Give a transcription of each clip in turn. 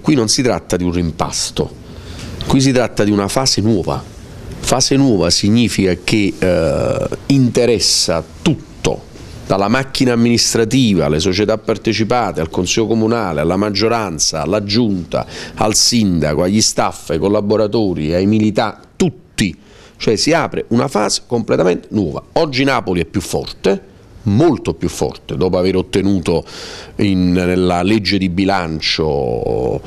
Qui non si tratta di un rimpasto, qui si tratta di una fase nuova. Fase nuova significa che eh, interessa tutto dalla macchina amministrativa alle società partecipate, al Consiglio Comunale, alla maggioranza, alla Giunta, al Sindaco, agli staff, ai collaboratori, ai militari, tutti. Cioè si apre una fase completamente nuova. Oggi Napoli è più forte, molto più forte dopo aver ottenuto in, nella legge di bilancio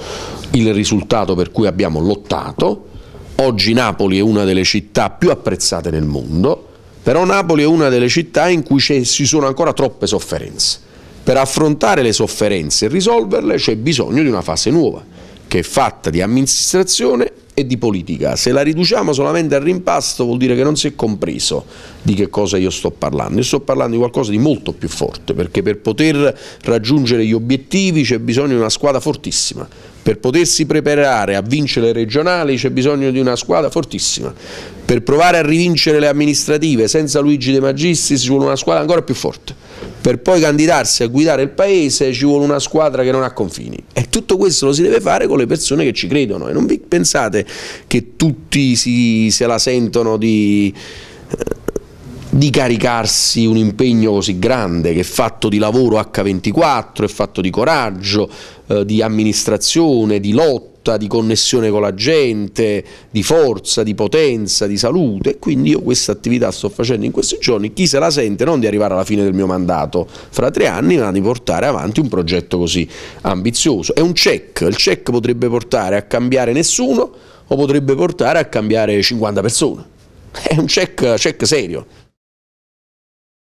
il risultato per cui abbiamo lottato. Oggi Napoli è una delle città più apprezzate nel mondo, però Napoli è una delle città in cui ci sono ancora troppe sofferenze. Per affrontare le sofferenze e risolverle c'è bisogno di una fase nuova, che è fatta di amministrazione e di politica. Se la riduciamo solamente al rimpasto vuol dire che non si è compreso di che cosa io sto parlando. Io sto parlando di qualcosa di molto più forte, perché per poter raggiungere gli obiettivi c'è bisogno di una squadra fortissima. Per potersi preparare a vincere le regionali c'è bisogno di una squadra fortissima per provare a rivincere le amministrative senza Luigi De Magistris ci vuole una squadra ancora più forte per poi candidarsi a guidare il paese ci vuole una squadra che non ha confini e tutto questo lo si deve fare con le persone che ci credono e non vi pensate che tutti si, se la sentono di, di caricarsi un impegno così grande che è fatto di lavoro H24, è fatto di coraggio, eh, di amministrazione, di lotta rotta di connessione con la gente, di forza, di potenza, di salute. Quindi io questa attività sto facendo in questi giorni. Chi se la sente non di arrivare alla fine del mio mandato fra tre anni, ma di portare avanti un progetto così ambizioso. È un check, il check potrebbe portare a cambiare nessuno o potrebbe portare a cambiare 50 persone. È un check, check serio.